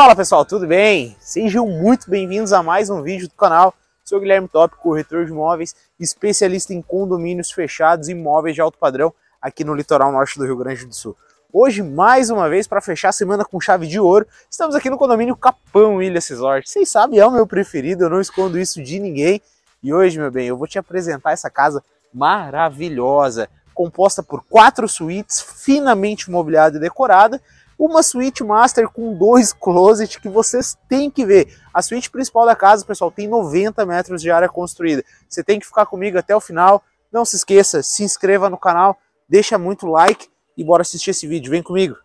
Fala pessoal, tudo bem? Sejam muito bem-vindos a mais um vídeo do canal. Sou Guilherme Top, corretor de imóveis, especialista em condomínios fechados e imóveis de alto padrão aqui no litoral norte do Rio Grande do Sul. Hoje, mais uma vez, para fechar a semana com chave de ouro, estamos aqui no condomínio Capão Ilhas Resort. Vocês sabem, é o meu preferido, eu não escondo isso de ninguém. E hoje, meu bem, eu vou te apresentar essa casa maravilhosa, composta por quatro suítes, finamente mobiliada e decorada, uma suíte master com dois closets que vocês têm que ver. A suíte principal da casa, pessoal, tem 90 metros de área construída. Você tem que ficar comigo até o final. Não se esqueça, se inscreva no canal, deixa muito like e bora assistir esse vídeo. Vem comigo!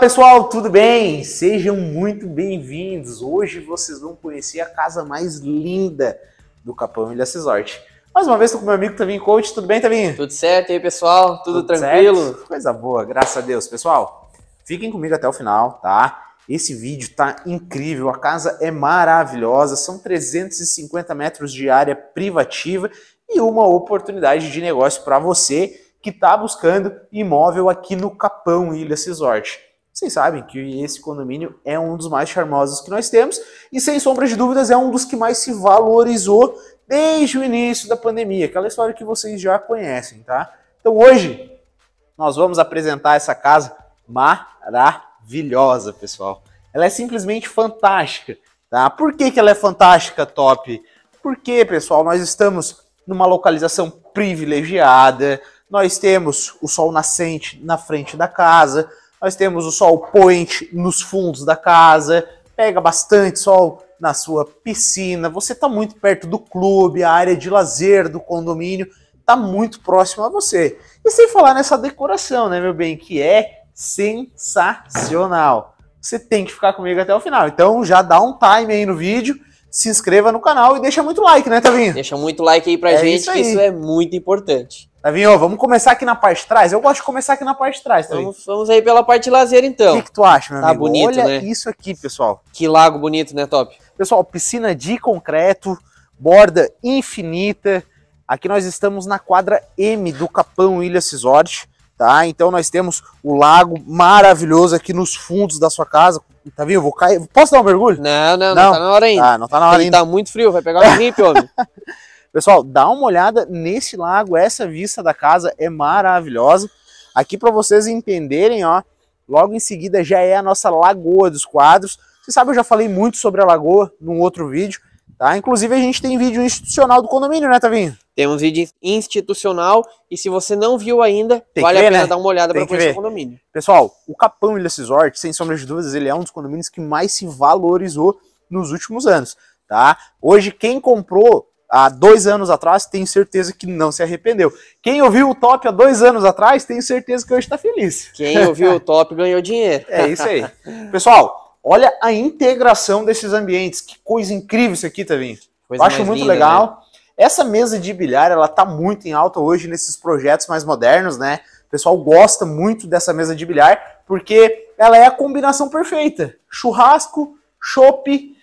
pessoal, tudo bem? Sejam muito bem-vindos. Hoje vocês vão conhecer a casa mais linda do Capão Ilha Resort. Mais uma vez estou com meu amigo Tavinho Coach, tudo bem, Tavinho? Tudo certo, e aí pessoal? Tudo, tudo tranquilo? Certo? Coisa boa, graças a Deus. Pessoal, fiquem comigo até o final, tá? Esse vídeo tá incrível, a casa é maravilhosa, são 350 metros de área privativa e uma oportunidade de negócio para você que está buscando imóvel aqui no Capão Ilha Resort. Vocês sabem que esse condomínio é um dos mais charmosos que nós temos e, sem sombra de dúvidas, é um dos que mais se valorizou desde o início da pandemia. Aquela história que vocês já conhecem, tá? Então, hoje, nós vamos apresentar essa casa maravilhosa, pessoal. Ela é simplesmente fantástica, tá? Por que, que ela é fantástica, top? Porque, pessoal, nós estamos numa localização privilegiada, nós temos o sol nascente na frente da casa, nós temos o sol poente nos fundos da casa, pega bastante sol na sua piscina, você está muito perto do clube, a área de lazer do condomínio está muito próximo a você. E sem falar nessa decoração, né, meu bem, que é sensacional. Você tem que ficar comigo até o final. Então já dá um time aí no vídeo, se inscreva no canal e deixa muito like, né, Tavinho? Deixa muito like aí pra é gente, isso que isso é muito importante. Davinho, vamos começar aqui na parte de trás? Eu gosto de começar aqui na parte de trás. Tá vamos, vamos, aí pela parte de lazer, então. O que, que tu acha, meu tá amigo? bonito, Olha né? isso aqui, pessoal. Que lago bonito, né, Top? Pessoal, piscina de concreto, borda infinita. Aqui nós estamos na quadra M do Capão Ilha Cisort, tá? Então nós temos o lago maravilhoso aqui nos fundos da sua casa. Tá vendo? Eu vou cair. Posso dar um mergulho? Não, não, não, não tá na hora ainda. Ah, não tá na hora Ele tá ainda. Tá muito frio, vai pegar o um gripe, homem. Pessoal, dá uma olhada nesse lago, essa vista da casa é maravilhosa. Aqui para vocês entenderem, ó, logo em seguida já é a nossa Lagoa dos Quadros. Você sabe, eu já falei muito sobre a lagoa num outro vídeo, tá? Inclusive a gente tem vídeo institucional do condomínio, né, Tavinho? Tem um vídeo institucional e se você não viu ainda, tem vale ver, a pena né? dar uma olhada para conhecer ver. o condomínio. Pessoal, o Capão Ilha Cisorte, sem sombra de dúvidas, ele é um dos condomínios que mais se valorizou nos últimos anos, tá? Hoje quem comprou há dois anos atrás, tenho certeza que não se arrependeu. Quem ouviu o top há dois anos atrás, tenho certeza que hoje está feliz. Quem ouviu o top ganhou dinheiro. É isso aí. Pessoal, olha a integração desses ambientes. Que coisa incrível isso aqui, Tavinho. Tá acho muito linda, legal. Né? Essa mesa de bilhar, ela tá muito em alta hoje nesses projetos mais modernos, né? O pessoal gosta muito dessa mesa de bilhar, porque ela é a combinação perfeita. Churrasco, chope,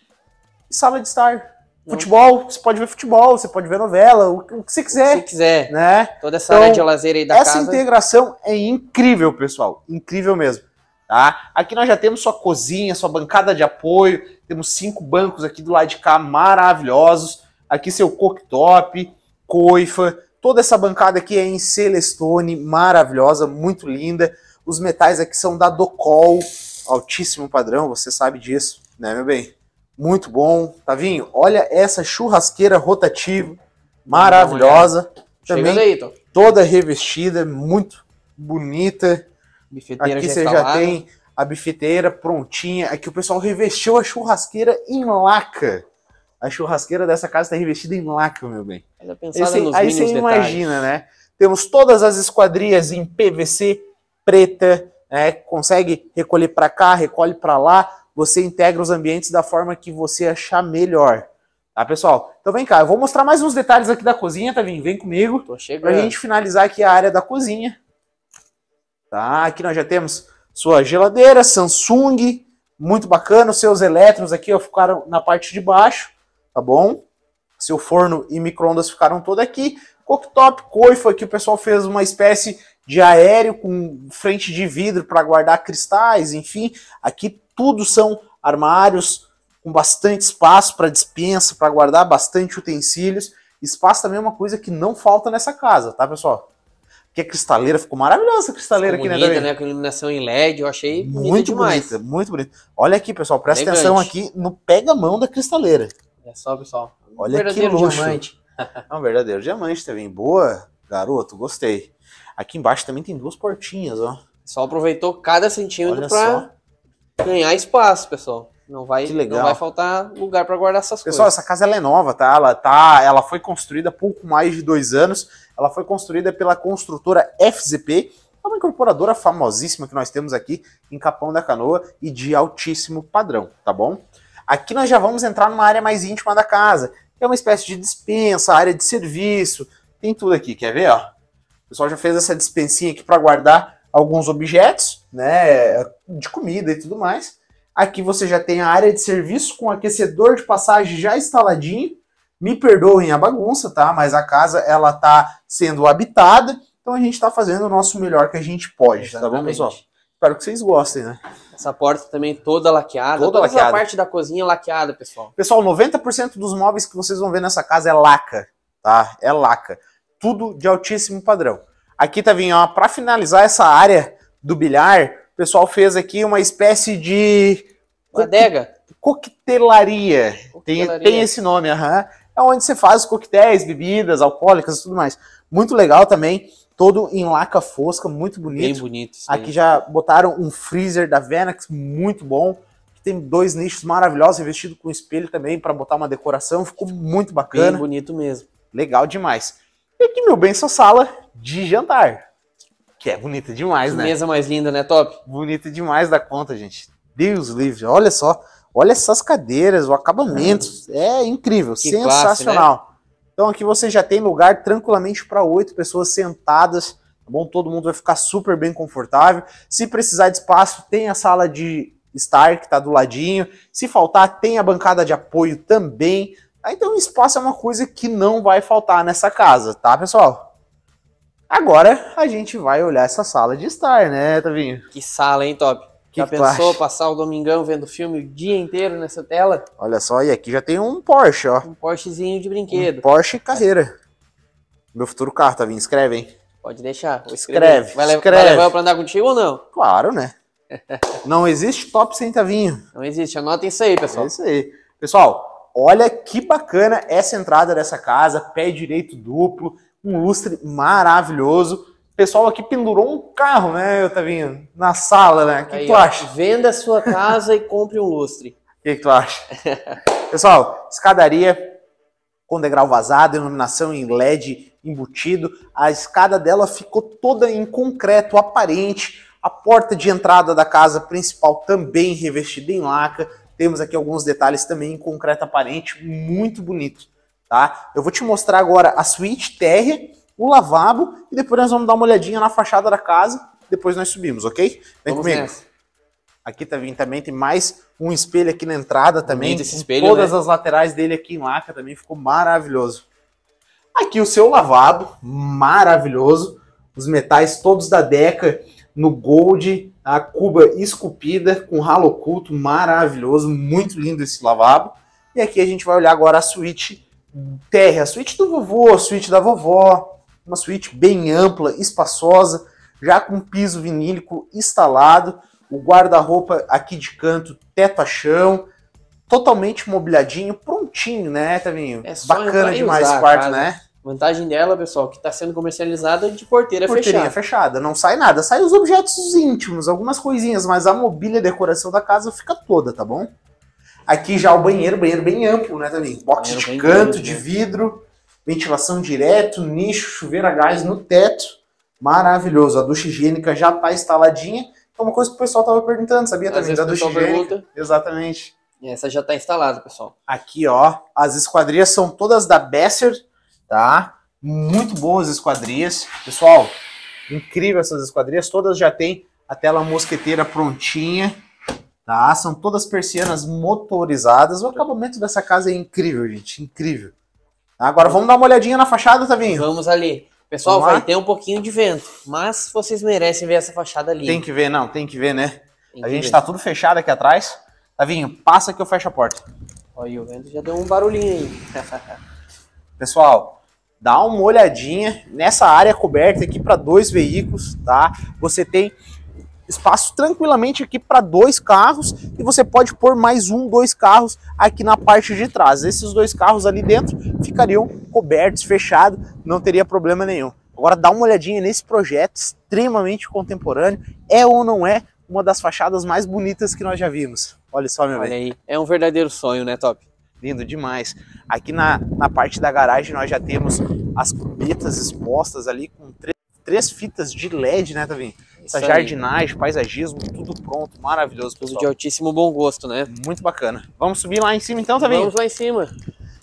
e sala de estar. Futebol, você pode ver futebol, você pode ver novela, o, o que você quiser. Se quiser. Né? Toda essa então, área de lazer aí da essa casa. Essa integração é incrível, pessoal. Incrível mesmo. Tá? Aqui nós já temos sua cozinha, sua bancada de apoio. Temos cinco bancos aqui do lado de cá maravilhosos. Aqui seu cooktop, coifa. Toda essa bancada aqui é em Celestone, maravilhosa, muito linda. Os metais aqui são da Docol, altíssimo padrão, você sabe disso, né, meu bem? Muito bom. Tavinho, olha essa churrasqueira rotativa, maravilhosa. É. Também aí, toda revestida, muito bonita. Bifeteira Aqui já você já tem a bifeteira prontinha. Aqui o pessoal revestiu a churrasqueira em laca. A churrasqueira dessa casa está revestida em laca, meu bem. É aí você imagina, né? Temos todas as esquadrias em PVC preta, né? Consegue recolher para cá, recolhe para lá você integra os ambientes da forma que você achar melhor. Tá, pessoal? Então vem cá, eu vou mostrar mais uns detalhes aqui da cozinha, tá, vindo? Vem comigo. Tô chegando. Pra gente finalizar aqui a área da cozinha. Tá, aqui nós já temos sua geladeira, Samsung, muito bacana. Os seus elétrons aqui ó, ficaram na parte de baixo, tá bom? Seu forno e micro-ondas ficaram todo aqui. Cooktop, coifa, que o pessoal fez uma espécie de aéreo com frente de vidro para guardar cristais, enfim. Aqui tudo são armários com bastante espaço para dispensa, para guardar bastante utensílios. Espaço também é uma coisa que não falta nessa casa, tá, pessoal? Porque a cristaleira ficou maravilhosa, a cristaleira ficou aqui, né, bonita, né, né? Com iluminação em LED, eu achei muito demais. bonita, muito bonita. Olha aqui, pessoal, presta atenção aqui no pega-mão da cristaleira. É só, pessoal. Olha um que luxo. diamante. é um verdadeiro diamante também. Boa, garoto, gostei. Aqui embaixo também tem duas portinhas, ó. Só aproveitou cada centímetro para ganhar espaço, pessoal. Não vai, não vai faltar lugar para guardar essas pessoal, coisas. Pessoal, essa casa ela é nova, tá? Ela, tá? ela foi construída há pouco mais de dois anos. Ela foi construída pela construtora FZP, uma incorporadora famosíssima que nós temos aqui em Capão da Canoa e de altíssimo padrão, tá bom? Aqui nós já vamos entrar numa área mais íntima da casa. É uma espécie de dispensa, área de serviço, tem tudo aqui, quer ver, ó? O pessoal já fez essa dispensinha aqui para guardar alguns objetos, né, de comida e tudo mais. Aqui você já tem a área de serviço com aquecedor de passagem já instaladinho. Me perdoem a bagunça, tá? Mas a casa ela tá sendo habitada, então a gente está fazendo o nosso melhor que a gente pode, Exatamente. tá bom, pessoal? Espero que vocês gostem, né? Essa porta também toda laqueada, toda, toda laqueada. parte da cozinha laqueada, pessoal. Pessoal, 90% dos móveis que vocês vão ver nessa casa é laca, tá? É laca. Tudo de altíssimo padrão. Aqui, tá Tavinho, para finalizar essa área do bilhar, o pessoal fez aqui uma espécie de... Adega? Coquetelaria. coquetelaria. Tem, tem esse nome, aham. É onde você faz coquetéis, bebidas alcoólicas e tudo mais. Muito legal também todo em laca fosca, muito bonito. Bem bonito. Aqui já botaram um freezer da Venax, muito bom. Tem dois nichos maravilhosos, revestido com espelho também para botar uma decoração, ficou muito bacana. Bem bonito mesmo. Legal demais. E aqui, meu bem, sua sala, de jantar. Que é bonita demais, que né? Mesa mais linda, né? Top. Bonita demais da conta, gente. Deus livre. Olha só. Olha essas cadeiras, o acabamento. Ah. É incrível, que sensacional. Classe, né? Então aqui você já tem lugar tranquilamente para oito pessoas sentadas. Tá bom? Todo mundo vai ficar super bem confortável. Se precisar de espaço, tem a sala de estar que está do ladinho. Se faltar, tem a bancada de apoio também. Então, espaço é uma coisa que não vai faltar nessa casa, tá, pessoal? Agora a gente vai olhar essa sala de estar, né, Tavinho? Que sala, hein, Top? Que já que pensou passar o domingão vendo filme o dia inteiro nessa tela? Olha só, e aqui já tem um Porsche, ó. Um Porschezinho de brinquedo. Um Porsche carreira. Meu futuro carro, Tavinho, escreve, hein? Pode deixar. Escreve, vai, escreve. vai levar eu pra andar contigo ou não? Claro, né? não existe top sem Tavinho. Não existe, anotem isso aí, pessoal. É isso aí. Pessoal, olha que bacana essa entrada dessa casa, pé direito duplo, um lustre maravilhoso. O pessoal aqui pendurou um carro, né, Otavinho? Na sala, né? O que, Aí, que tu ó, acha? Venda a sua casa e compre um lustre. O que, que tu acha? Pessoal, escadaria com degrau vazado, iluminação em LED embutido. A escada dela ficou toda em concreto aparente. A porta de entrada da casa principal também revestida em laca. Temos aqui alguns detalhes também em concreto aparente, muito bonito tá? Eu vou te mostrar agora a suíte térrea, o lavabo e depois nós vamos dar uma olhadinha na fachada da casa, depois nós subimos, ok? Vem vamos comigo. Nessa. Aqui também, também tem mais um espelho aqui na entrada também. Esse espelho, todas né? as laterais dele aqui em laca também ficou maravilhoso. Aqui o seu lavabo, maravilhoso. Os metais todos da Deca no gold, a cuba esculpida com ralo oculto, maravilhoso, muito lindo esse lavabo. E aqui a gente vai olhar agora a suíte terra, a suíte do vovô, a suíte da vovó, uma suíte bem ampla, espaçosa, já com piso vinílico instalado, o guarda-roupa aqui de canto, teto a chão, totalmente mobiliadinho, prontinho, né, Tavinho? É Bacana demais esse quarto, né? Vantagem dela, pessoal, que está sendo comercializada de porteira Porteirinha fechada. fechada, não sai nada. Sai os objetos íntimos, algumas coisinhas, mas a mobília e decoração da casa fica toda, tá bom? Aqui já o banheiro, banheiro bem amplo, né, também. Box de canto, grande, de né? vidro, ventilação direto, nicho, chuveiro a gás no teto. Maravilhoso. A ducha higiênica já tá instaladinha. É uma coisa que o pessoal tava perguntando, sabia também? Da ducha higiênica. Pergunta. Exatamente. E essa já tá instalada, pessoal. Aqui, ó. As esquadrias são todas da Besser, tá? Muito boas esquadrias. Pessoal, incrível essas esquadrias. Todas já tem a tela mosqueteira prontinha. Tá? São todas persianas motorizadas. O acabamento dessa casa é incrível, gente. Incrível. Agora vamos dar uma olhadinha na fachada, Tavinho. Tá vamos ali. Pessoal, vamos vai ter um pouquinho de vento, mas vocês merecem ver essa fachada ali. Tem que ver, não, tem que ver, né? Tem a gente ver. tá tudo fechado aqui atrás. Tavinho, tá passa que eu fecho a porta. Olha, o vento já deu um barulhinho aí. Pessoal, dá uma olhadinha nessa área coberta aqui para dois veículos, tá? Você tem espaço tranquilamente aqui para dois carros e você pode pôr mais um, dois carros aqui na parte de trás. Esses dois carros ali dentro ficariam cobertos, fechados, não teria problema nenhum. Agora dá uma olhadinha nesse projeto extremamente contemporâneo, é ou não é uma das fachadas mais bonitas que nós já vimos. Olha só, meu Olha bem. Aí. É um verdadeiro sonho, né, Top? Lindo demais. Aqui na, na parte da garagem nós já temos as cubetas expostas ali com três, três fitas de LED, né, Tavim? Isso jardinagem, aí. paisagismo, tudo pronto, maravilhoso, pessoal. de altíssimo bom gosto, né? Muito bacana. Vamos subir lá em cima então, Tavinho? Vamos lá em cima.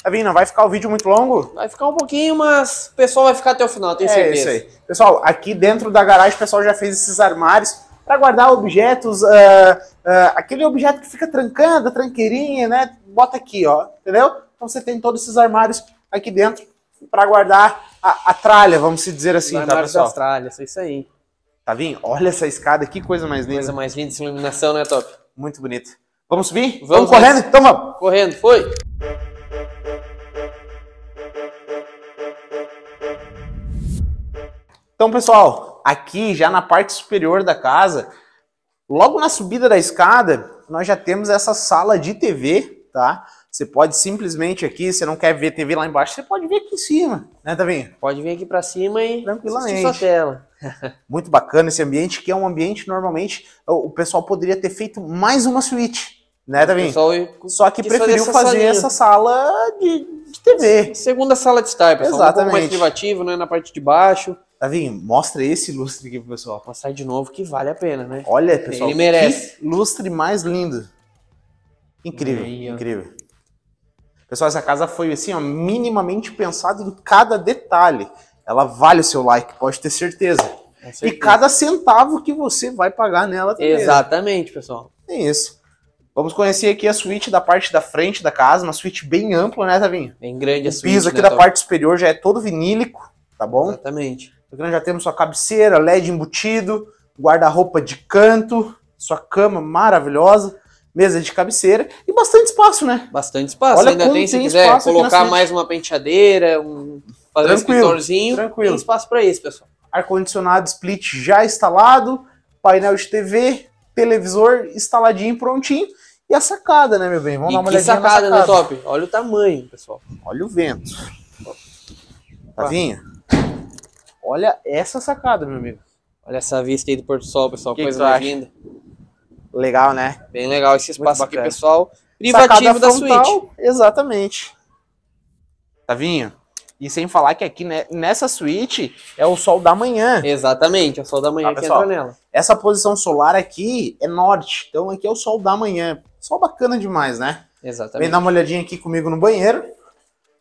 Tavinho, não vai ficar o vídeo muito longo? Vai ficar um pouquinho, mas o pessoal vai ficar até o final, tenho é certeza. É isso aí. Pessoal, aqui dentro da garagem o pessoal já fez esses armários para guardar objetos, uh, uh, aquele objeto que fica trancando, tranqueirinha, né? Bota aqui, ó, entendeu? Então você tem todos esses armários aqui dentro para guardar a, a, tralha, vamos dizer assim, tá, pessoal? Das tralhas, é isso aí. Tá vindo? Olha essa escada, que coisa mais linda. Coisa mais linda, essa iluminação, né, top? Muito bonito. Vamos subir? Vamos, vamos correndo? Então vamos. Correndo, foi. Então, pessoal, aqui já na parte superior da casa, logo na subida da escada, nós já temos essa sala de TV, tá? Você pode simplesmente aqui, você não quer ver TV lá embaixo, você pode vir aqui em cima, né, Tavinho? Pode vir aqui para cima e tranquilamente. sua tela. Muito bacana esse ambiente, que é um ambiente normalmente o pessoal poderia ter feito mais uma suíte, né, Tavinho? Só que, preferiu fazer salinha. essa sala de, de, TV. Segunda sala de estar, pessoal. Exatamente. Um mais privativo, né, na parte de baixo. Davinho, mostra esse lustre aqui pro pessoal. Passar de novo que vale a pena, né? Olha, pessoal, Ele merece. que lustre mais lindo. Incrível, incrível. Pessoal, essa casa foi assim, ó, minimamente pensada em cada detalhe. Ela vale o seu like, pode ter certeza. E cada centavo que você vai pagar nela também. Exatamente, pessoal. É isso. Vamos conhecer aqui a suíte da parte da frente da casa, uma suíte bem ampla, né, Tavinho? Bem grande a suíte. O piso aqui né, da Tom? parte superior já é todo vinílico, tá bom? Exatamente. Já temos sua cabeceira, LED embutido, guarda-roupa de canto, sua cama maravilhosa mesa de cabeceira e bastante espaço, né? Bastante espaço. Olha Ainda tem, se tem quiser colocar mais uma penteadeira, um fazer tranquilo, um escritorzinho, tranquilo. tem espaço para isso, pessoal. Ar-condicionado split já instalado, painel de TV, televisor instaladinho, prontinho. E a sacada, né, meu bem? Vamos e dar uma que olhadinha sacada, na sacada, né, Top? Olha o tamanho, pessoal. Olha o vento. Tavinha, olha essa sacada, meu amigo. Olha essa vista aí do Porto Sol, pessoal. Que coisa linda. Legal, né? Bem legal esse espaço aqui, pessoal. Privativo da frontal, suíte. Exatamente. Tavinho, e sem falar que aqui né, nessa suíte é o sol da manhã. Exatamente, é o sol da manhã tá, que pessoal, entra nela. Essa posição solar aqui é norte, então aqui é o sol da manhã. Sol bacana demais, né? Exatamente. Vem dar uma olhadinha aqui comigo no banheiro.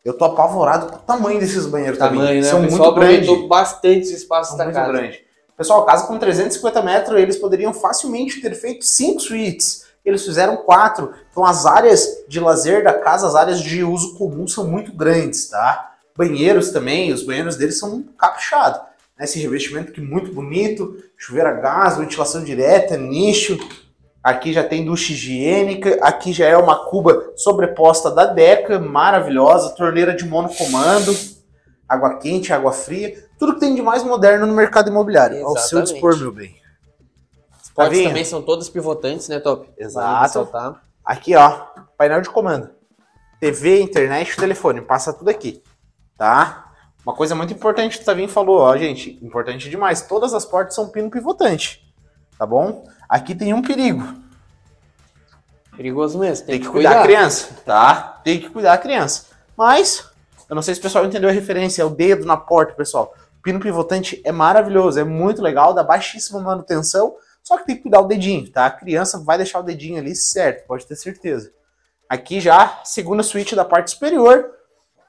Eu tô apavorado com o tamanho desses banheiros tamanho, também. Né? São o muito grandes. bastante espaços São da muito casa. Grande. Pessoal, casa com 350 metros, eles poderiam facilmente ter feito cinco suítes. Eles fizeram quatro. Então as áreas de lazer da casa, as áreas de uso comum são muito grandes, tá? Banheiros também, os banheiros deles são caprichados. Né? Esse revestimento aqui muito bonito, chuveira a gás, ventilação direta, é nicho. Aqui já tem ducha higiênica, aqui já é uma cuba sobreposta da Deca, maravilhosa, torneira de monocomando água quente, água fria, tudo que tem de mais moderno no mercado imobiliário. Exatamente. Ao seu dispor, meu bem. As tá portas também são todas pivotantes, né, Top? Exato. Aqui, ó, painel de comando. TV, internet, telefone, passa tudo aqui, tá? Uma coisa muito importante que o Tavinho falou, ó, gente, importante demais. Todas as portas são pino pivotante, tá bom? Aqui tem um perigo. Perigoso mesmo, tem, tem que, que, cuidar. cuidar a criança, tá? Tem que cuidar a criança. Mas eu não sei se o pessoal entendeu a referência, é o dedo na porta, pessoal. pino pivotante é maravilhoso, é muito legal, dá baixíssima manutenção, só que tem que cuidar o dedinho, tá? A criança vai deixar o dedinho ali certo, pode ter certeza. Aqui já, segunda suíte da parte superior,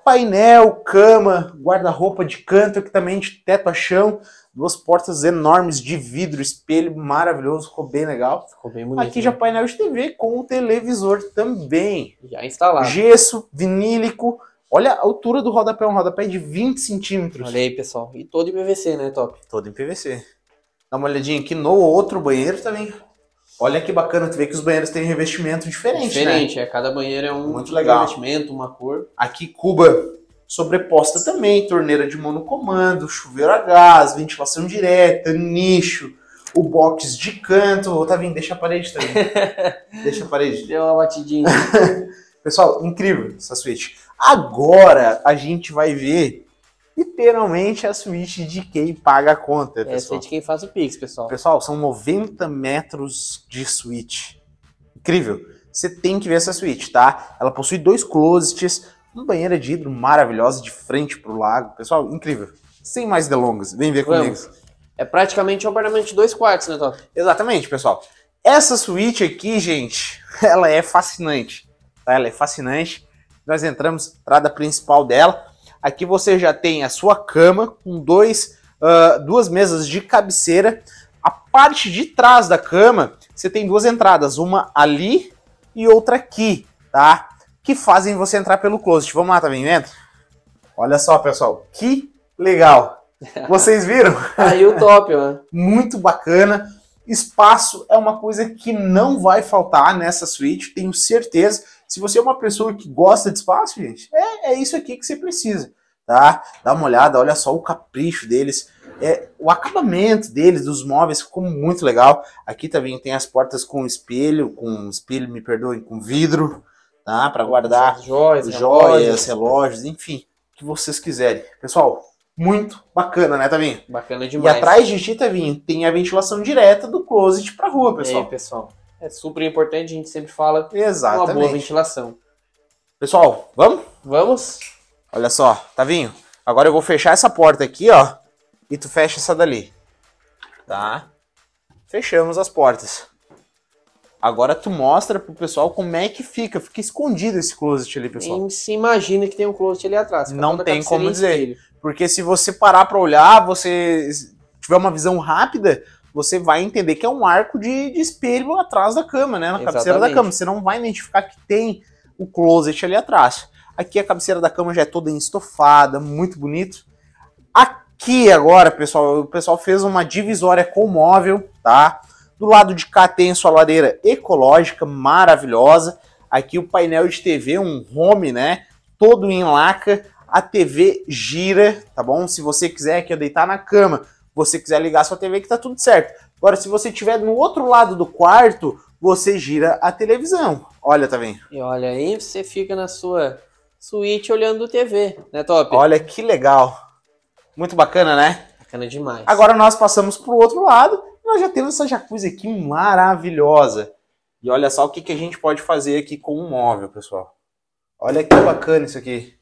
painel, cama, guarda-roupa de canto, aqui também de teto a chão, duas portas enormes de vidro, espelho maravilhoso, ficou bem legal. Ficou bem bonito. Aqui né? já painel de TV com o televisor também. Já instalado. Gesso vinílico, Olha a altura do rodapé, um rodapé de 20 centímetros. Olha aí, pessoal. E todo em PVC, né, Top? Todo em PVC. Dá uma olhadinha aqui no outro banheiro também. Olha que bacana, tu vê que os banheiros têm revestimento diferente, né? Diferente, né? é. Cada banheiro é um Muito legal. revestimento, uma cor. Aqui, Cuba sobreposta também, torneira de monocomando, chuveiro a gás, ventilação direta, nicho, o box de canto. Ô, Tavim, deixa a parede também. deixa a parede. Deu uma batidinha. Pessoal, incrível essa suíte. Agora a gente vai ver literalmente a suíte de quem paga a conta, é, pessoal. É, a suíte de quem faz o Pix, pessoal. Pessoal, são 90 metros de suíte. Incrível. Você tem que ver essa suíte, tá? Ela possui dois closets, uma banheira de hidro maravilhosa de frente para o lago. Pessoal, incrível. Sem mais delongas, vem ver Vamos. comigo. É praticamente um apartamento de dois quartos, né, Top? Exatamente, pessoal. Essa suíte aqui, gente, ela é fascinante. Tá? Ela é fascinante. Nós entramos na entrada principal dela. Aqui você já tem a sua cama com dois, uh, duas mesas de cabeceira. A parte de trás da cama, você tem duas entradas, uma ali e outra aqui, tá? Que fazem você entrar pelo closet. Vamos lá também, dentro? Olha só, pessoal, que legal! Vocês viram? Aí o top, mano. Muito bacana. Espaço é uma coisa que não vai faltar nessa suíte, tenho certeza. Se você é uma pessoa que gosta de espaço, gente, é, é isso aqui que você precisa, tá? Dá uma olhada, olha só o capricho deles. É, o acabamento deles, dos móveis, ficou muito legal. Aqui também tem as portas com espelho, com espelho, me perdoem, com vidro, tá? Para guardar joias, joias, relógios, enfim, o que vocês quiserem. Pessoal, muito bacana, né, Tavinho? Bacana demais. E atrás de ti, Tavinho, tem a ventilação direta do closet pra rua, pessoal. E aí, pessoal é super importante, a gente sempre fala Exatamente. uma boa ventilação. Pessoal, vamos? Vamos. Olha só, Tavinho, tá agora eu vou fechar essa porta aqui, ó, e tu fecha essa dali. Tá? Fechamos as portas. Agora tu mostra pro pessoal como é que fica. Fica escondido esse closet ali, pessoal. Nem se imagina que tem um closet ali atrás. Não tem como dizer. Porque se você parar para olhar, você tiver uma visão rápida, você vai entender que é um arco de, de espelho atrás da cama, né? Na Exatamente. cabeceira da cama. Você não vai identificar que tem o closet ali atrás. Aqui a cabeceira da cama já é toda estofada, muito bonito. Aqui agora, pessoal, o pessoal fez uma divisória com móvel, tá? Do lado de cá tem sua lareira ecológica, maravilhosa. Aqui o painel de TV, um home, né? Todo em laca. A TV gira, tá bom? Se você quiser aqui deitar na cama, você quiser ligar sua TV que tá tudo certo. Agora, se você estiver no outro lado do quarto, você gira a televisão. Olha, tá vendo? E olha, aí você fica na sua suíte olhando TV, né, Top? Olha que legal. Muito bacana, né? Bacana demais. Agora nós passamos pro outro lado e nós já temos essa jacuzzi aqui maravilhosa. E olha só o que, que a gente pode fazer aqui com um móvel, pessoal. Olha que bacana isso aqui.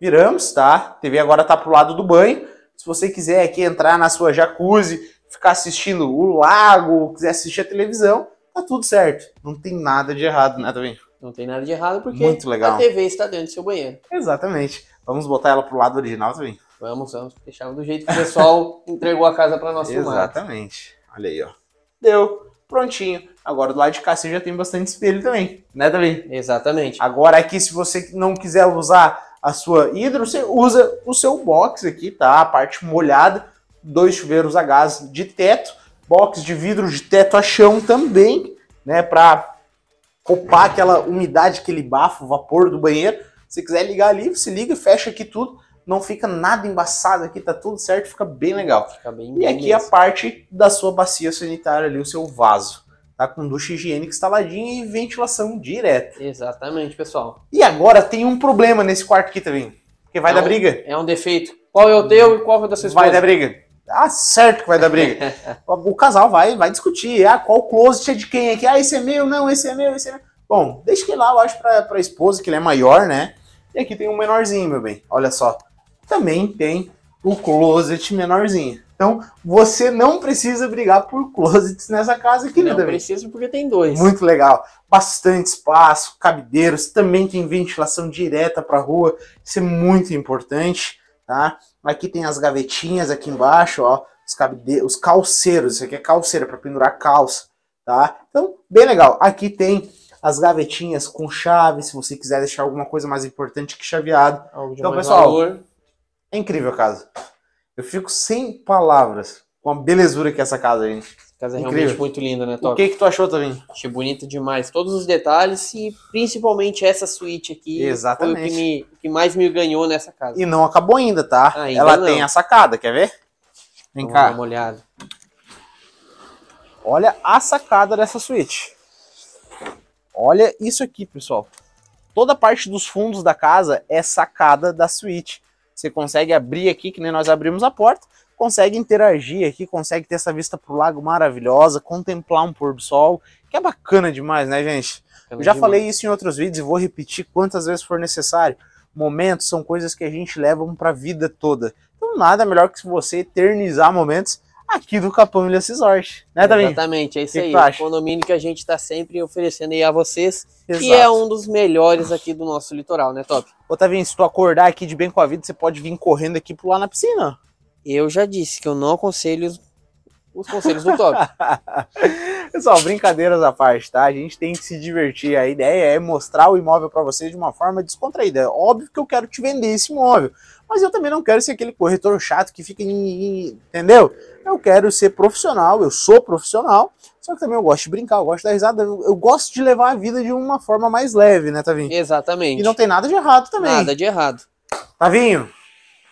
Viramos, tá? A TV agora tá pro lado do banho. Se você quiser aqui entrar na sua jacuzzi, ficar assistindo o lago, quiser assistir a televisão, tá tudo certo. Não tem nada de errado, né, também? Não tem nada de errado porque Muito legal. a TV está dentro do seu banheiro. Exatamente. Vamos botar ela pro lado original também. Vamos, vamos deixar do jeito que o pessoal entregou a casa para nós filmar. Exatamente. Olha aí, ó. Deu. Prontinho. Agora do lado de cá você já tem bastante espelho também, né, Davi? Exatamente. Agora aqui, se você não quiser usar a sua hidro, você usa o seu box aqui, tá? A parte molhada, dois chuveiros a gás de teto, box de vidro de teto a chão também, né? Para copar aquela umidade, aquele bafo, vapor do banheiro. Se quiser ligar ali, você liga, fecha aqui tudo, não fica nada embaçado aqui, tá tudo certo, fica bem legal. Fica bem e bem aqui mesmo. a parte da sua bacia sanitária ali, o seu vaso tá com ducha higiênica instaladinha e ventilação direta. Exatamente, pessoal. E agora tem um problema nesse quarto aqui também, porque vai é dar um, briga. É um defeito. Qual é o teu e qual é o da sua esposa? Vai dar briga. Ah, certo que vai dar briga. o casal vai, vai discutir. Ah, qual closet é de quem aqui? Ah, esse é meu, não, esse é meu, esse é meu. Bom, deixa que lá, eu acho, pra, pra esposa, que ele é maior, né? E aqui tem um menorzinho, meu bem. Olha só. Também tem o closet menorzinho. Então, você não precisa brigar por closets nessa casa, querida. Não né, precisa porque tem dois. Muito legal. Bastante espaço, cabideiros, também tem ventilação direta para a rua. Isso é muito importante, tá? Aqui tem as gavetinhas aqui embaixo, ó, os os calceiros, isso aqui é calceira para pendurar calça, tá? Então, bem legal. Aqui tem as gavetinhas com chave, se você quiser deixar alguma coisa mais importante que chaveado. então, pessoal, valor. é incrível a casa. Eu fico sem palavras com a belezura que é essa casa, gente. A casa é Incrível. realmente muito linda, né, Top? O que, que tu achou também? Achei bonita demais. Todos os detalhes e principalmente essa suíte aqui. Exatamente. Foi o que, me, o que mais me ganhou nessa casa. E não acabou ainda, tá? Ainda Ela não. tem a sacada, quer ver? Vem Vamos cá. Dar uma olhada. Olha a sacada dessa suíte. Olha isso aqui, pessoal. Toda parte dos fundos da casa é sacada da suíte. Você consegue abrir aqui, que nem nós abrimos a porta, consegue interagir aqui, consegue ter essa vista pro lago maravilhosa, contemplar um pôr do sol, que é bacana demais, né, gente? É já demais. falei isso em outros vídeos e vou repetir quantas vezes for necessário. Momentos são coisas que a gente leva para a vida toda. Então nada melhor que você eternizar momentos aqui do Capão Milhas Resort, né, Davi? Exatamente, é isso que aí. O condomínio que a gente está sempre oferecendo aí a vocês, Exato. que é um dos melhores aqui do nosso litoral, né, Top? Ô, Tavinho, se tu acordar aqui de bem com a vida, você pode vir correndo aqui lá na piscina. Eu já disse que eu não aconselho os conselhos do Toby. Pessoal, brincadeiras à parte, tá? A gente tem que se divertir. A ideia é mostrar o imóvel para vocês de uma forma descontraída. Óbvio que eu quero te vender esse imóvel, mas eu também não quero ser aquele corretor chato que fica em. Entendeu? Eu quero ser profissional, eu sou profissional, só que também eu gosto de brincar, eu gosto da risada, eu gosto de levar a vida de uma forma mais leve, né, Tavinho? Exatamente. E não tem nada de errado também. Nada de errado. Tavinho,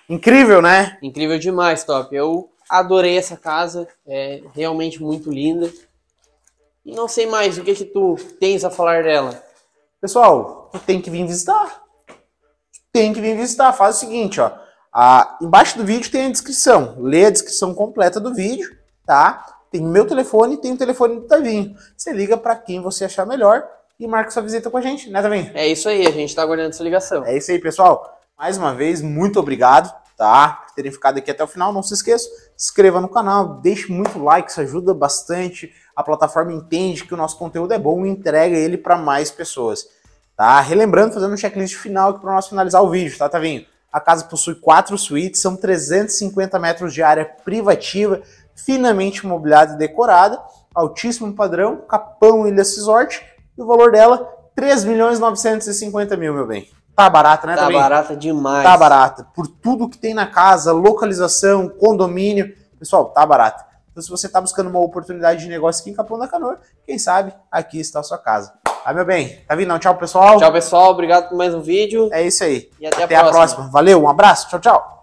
incrível, né? Incrível demais, Top. Eu Adorei essa casa, é realmente muito linda. E não sei mais o que que tu tens a falar dela. Pessoal, tu tem que vir visitar. Tem que vir visitar. Faz o seguinte, ó. embaixo do vídeo tem a descrição. Lê a descrição completa do vídeo, tá? Tem o meu telefone e tem o telefone do Tavinho. Você liga para quem você achar melhor e marca sua visita com a gente, né, Tavinho? É isso aí, a gente tá aguardando sua ligação. É isso aí, pessoal. Mais uma vez, muito obrigado, tá? Por terem ficado aqui até o final. Não se esqueça, inscreva no canal, deixe muito like, isso ajuda bastante. A plataforma entende que o nosso conteúdo é bom e entrega ele para mais pessoas. Tá? Relembrando, fazendo um checklist final aqui para nós finalizar o vídeo, tá, Tavinho? a casa possui quatro suítes, são 350 metros de área privativa, finamente mobiliada e decorada, altíssimo padrão, Capão Ilha Resort, e o valor dela, 3 milhões 950 mil, meu bem. Tá barata, né? Tá também? barata demais. Tá barata. Por tudo que tem na casa, localização, condomínio. Pessoal, tá barata. Então, se você está buscando uma oportunidade de negócio aqui em Capão da Canoa, quem sabe aqui está a sua casa. Tá, meu bem? Tá vindo? Não? Tchau, pessoal. Tchau, pessoal. Obrigado por mais um vídeo. É isso aí. E até, até a, próxima. a próxima. Valeu, um abraço. Tchau, tchau.